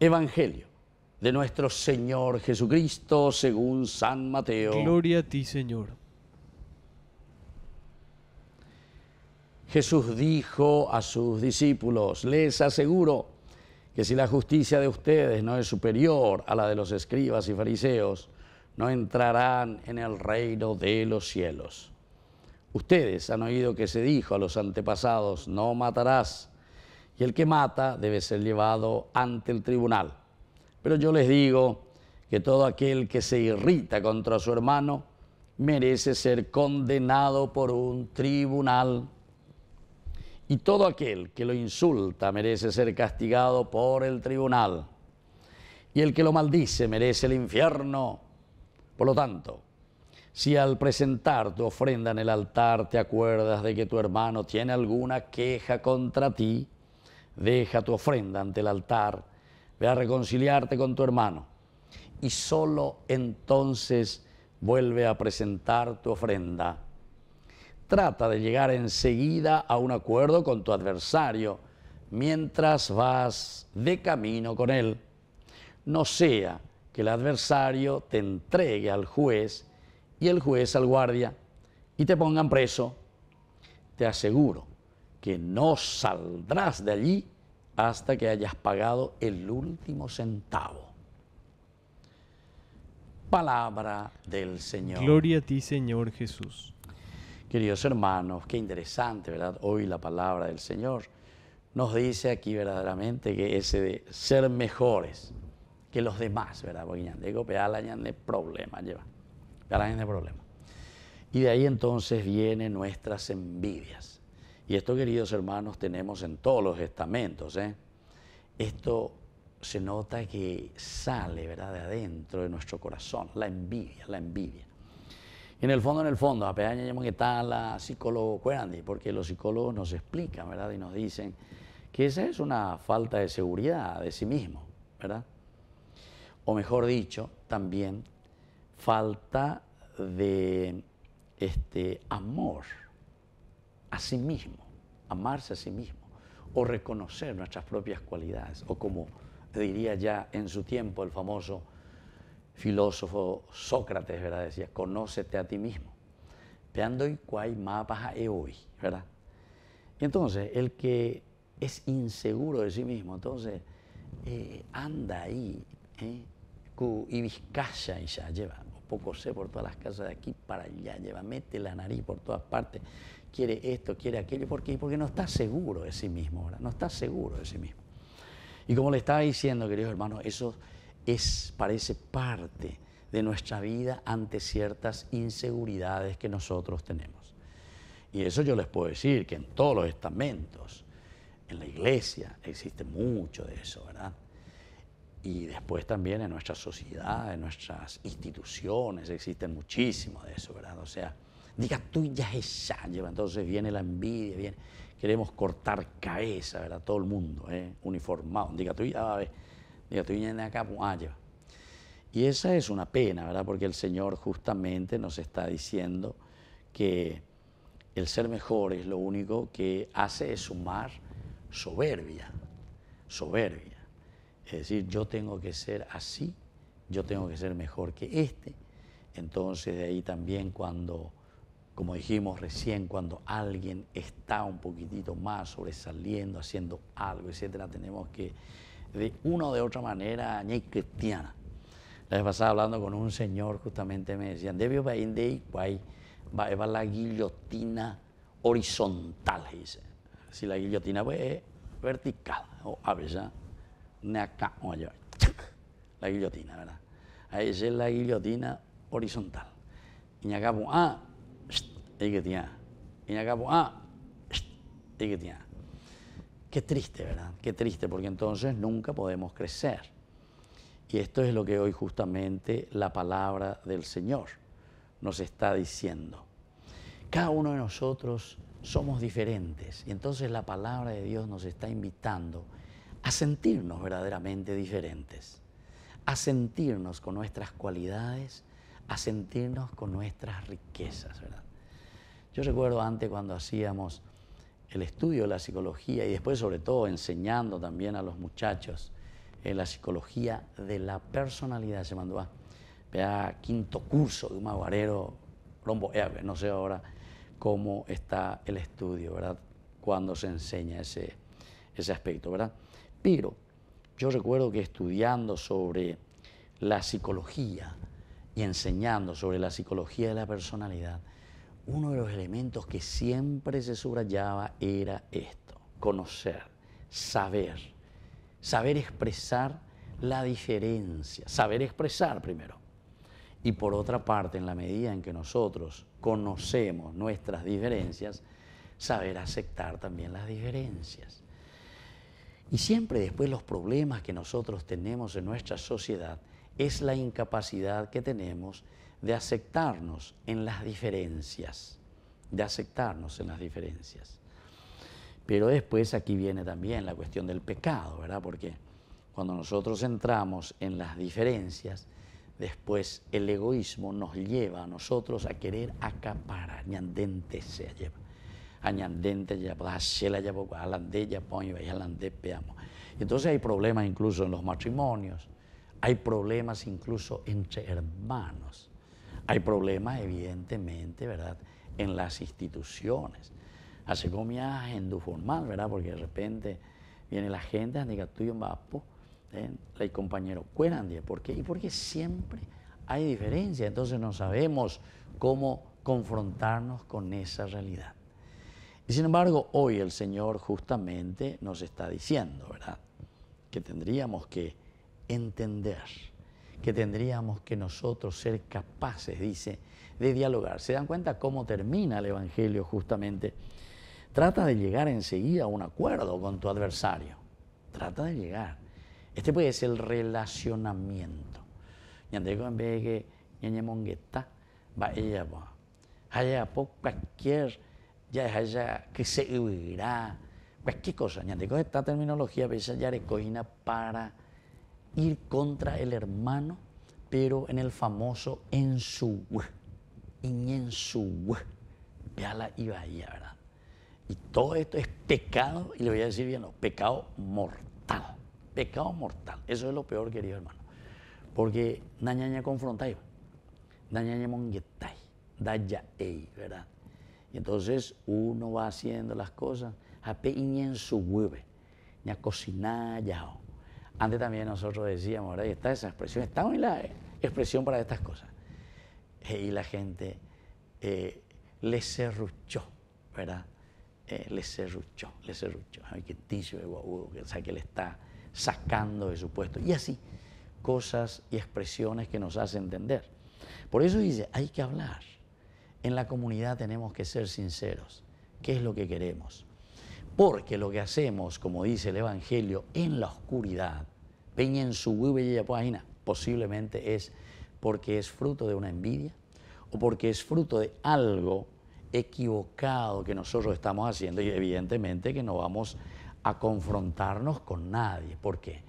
Evangelio de nuestro Señor Jesucristo según San Mateo. Gloria a ti, Señor. Jesús dijo a sus discípulos, les aseguro que si la justicia de ustedes no es superior a la de los escribas y fariseos, no entrarán en el reino de los cielos. Ustedes han oído que se dijo a los antepasados, no matarás, y el que mata debe ser llevado ante el tribunal. Pero yo les digo que todo aquel que se irrita contra su hermano merece ser condenado por un tribunal. Y todo aquel que lo insulta merece ser castigado por el tribunal. Y el que lo maldice merece el infierno. Por lo tanto, si al presentar tu ofrenda en el altar te acuerdas de que tu hermano tiene alguna queja contra ti, deja tu ofrenda ante el altar, ve a reconciliarte con tu hermano y solo entonces vuelve a presentar tu ofrenda. Trata de llegar enseguida a un acuerdo con tu adversario mientras vas de camino con él. No sea que el adversario te entregue al juez y el juez al guardia y te pongan preso. Te aseguro que no saldrás de allí hasta que hayas pagado el último centavo. Palabra del Señor. Gloria a ti, Señor Jesús. Queridos hermanos, qué interesante, ¿verdad? Hoy la palabra del Señor nos dice aquí verdaderamente que ese de ser mejores que los demás, ¿verdad? Porque ñandego de problema lleva. de problema. Y de ahí entonces vienen nuestras envidias y esto, queridos hermanos, tenemos en todos los estamentos. ¿eh? Esto se nota que sale, ¿verdad?, de adentro de nuestro corazón, la envidia, la envidia. En el fondo, en el fondo, a pedaña que tal la psicólogo cuerandi, porque los psicólogos nos explican, ¿verdad?, y nos dicen que esa es una falta de seguridad de sí mismo, ¿verdad? O mejor dicho, también falta de este amor a sí mismo, amarse a sí mismo, o reconocer nuestras propias cualidades, o como diría ya en su tiempo el famoso filósofo Sócrates, ¿verdad? Decía, conócete a ti mismo. Peandoi y hoy, ¿verdad? entonces, el que es inseguro de sí mismo, entonces eh, anda ahí, ¿eh? y eh, y ya lleva poco sé por todas las casas de aquí para allá, lleva, mete la nariz por todas partes, quiere esto, quiere aquello, porque, porque no está seguro de sí mismo, ¿verdad? no está seguro de sí mismo. Y como le estaba diciendo, queridos hermanos, eso es, parece parte de nuestra vida ante ciertas inseguridades que nosotros tenemos. Y eso yo les puedo decir que en todos los estamentos, en la iglesia, existe mucho de eso, ¿verdad? y después también en nuestra sociedad, en nuestras instituciones, existen muchísimo de eso, ¿verdad? O sea, diga tú ya es lleva entonces viene la envidia, viene, queremos cortar cabeza, ¿verdad? Todo el mundo, ¿eh? uniformado, diga tú ya, va diga tú ya acá, pues lleva. Ah, y esa es una pena, ¿verdad? Porque el Señor justamente nos está diciendo que el ser mejor es lo único que hace es sumar soberbia, soberbia. Es decir, yo tengo que ser así, yo tengo que ser mejor que este. Entonces de ahí también cuando, como dijimos recién, cuando alguien está un poquitito más sobresaliendo, haciendo algo, etcétera, tenemos que de una o de otra manera añadir cristiana. La vez pasada hablando con un señor justamente me decían, debió va va la guillotina horizontal, dice. Si la guillotina pues, es vertical, o aves, la guillotina, ¿verdad? Ahí es la guillotina horizontal. Iñacabo A, y A, Qué triste, ¿verdad? Qué triste, porque entonces nunca podemos crecer. Y esto es lo que hoy justamente la palabra del Señor nos está diciendo. Cada uno de nosotros somos diferentes y entonces la palabra de Dios nos está invitando a sentirnos verdaderamente diferentes, a sentirnos con nuestras cualidades, a sentirnos con nuestras riquezas, ¿verdad? Yo recuerdo antes cuando hacíamos el estudio de la psicología y después sobre todo enseñando también a los muchachos eh, la psicología de la personalidad, se mandó a, quinto curso de un maguarero, rombo, eh, no sé ahora cómo está el estudio, ¿verdad? Cuando se enseña ese, ese aspecto, ¿verdad? Pero yo recuerdo que estudiando sobre la psicología y enseñando sobre la psicología de la personalidad, uno de los elementos que siempre se subrayaba era esto, conocer, saber, saber expresar la diferencia, saber expresar primero. Y por otra parte, en la medida en que nosotros conocemos nuestras diferencias, saber aceptar también las diferencias. Y siempre después los problemas que nosotros tenemos en nuestra sociedad es la incapacidad que tenemos de aceptarnos en las diferencias, de aceptarnos en las diferencias. Pero después aquí viene también la cuestión del pecado, ¿verdad? Porque cuando nosotros entramos en las diferencias, después el egoísmo nos lleva a nosotros a querer acaparar, ni andente se lleva añandente, Entonces hay problemas incluso en los matrimonios, hay problemas incluso entre hermanos, hay problemas evidentemente, ¿verdad?, en las instituciones. hace como ya en formal, ¿verdad?, porque de repente viene la gente, diga tuyo, vapo, el ¿eh? compañero, cuéntate, ¿por qué? Y porque siempre hay diferencia, entonces no sabemos cómo confrontarnos con esa realidad. Y sin embargo, hoy el Señor justamente nos está diciendo, ¿verdad? Que tendríamos que entender, que tendríamos que nosotros ser capaces, dice, de dialogar. ¿Se dan cuenta cómo termina el Evangelio justamente? Trata de llegar enseguida a un acuerdo con tu adversario. Trata de llegar. Este puede ser el relacionamiento. va ella, cualquier ya es allá que se pues qué cosa. Ñandico esta terminología veces pues, ya para ir contra el hermano, pero en el famoso en su y en su ya la iba ¿verdad? Y todo esto es pecado, y le voy a decir bien, no, pecado mortal. Pecado mortal. Eso es lo peor, querido hermano. Porque nañaña confrontai, nañaña monguetai, daya ei, ¿verdad? Y entonces uno va haciendo las cosas. a en su hueve, ni a cocinar ya. Antes también nosotros decíamos, ahora está esa expresión, está en la eh, expresión para estas cosas. Eh, y la gente eh, le serruchó, ¿verdad? le serruchó, le serruchó. Hay que ticio de sea, que le está sacando de su puesto. Y así, cosas y expresiones que nos hacen entender. Por eso dice, hay que hablar en la comunidad tenemos que ser sinceros. ¿Qué es lo que queremos? Porque lo que hacemos, como dice el Evangelio, en la oscuridad, peña en su web y página. posiblemente es porque es fruto de una envidia o porque es fruto de algo equivocado que nosotros estamos haciendo y evidentemente que no vamos a confrontarnos con nadie. ¿Por qué?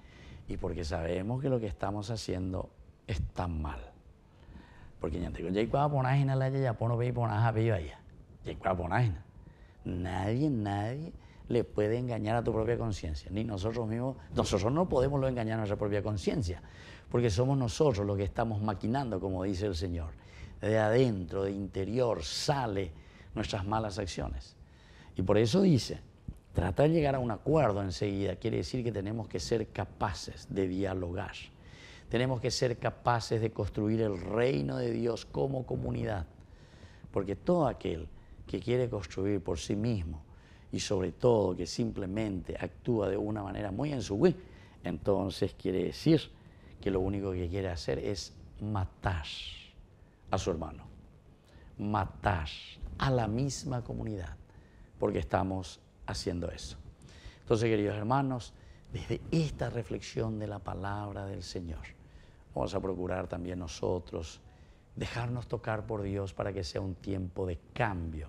Y porque sabemos que lo que estamos haciendo está mal. Porque ya la ya ve ponaja pues allá. Ya Nadie, nadie le puede engañar a tu propia conciencia, ni nosotros mismos. Nosotros no podemos lo engañar a nuestra propia conciencia, porque somos nosotros los que estamos maquinando, como dice el Señor. De adentro, de interior, sale nuestras malas acciones. Y por eso dice, tratar de llegar a un acuerdo enseguida quiere decir que tenemos que ser capaces de dialogar. Tenemos que ser capaces de construir el reino de Dios como comunidad, porque todo aquel que quiere construir por sí mismo y sobre todo que simplemente actúa de una manera muy en su güey, entonces quiere decir que lo único que quiere hacer es matar a su hermano, matar a la misma comunidad, porque estamos haciendo eso. Entonces, queridos hermanos, desde esta reflexión de la palabra del Señor, Vamos a procurar también nosotros dejarnos tocar por Dios para que sea un tiempo de cambio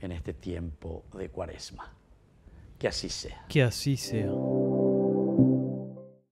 en este tiempo de cuaresma. Que así sea. Que así sea.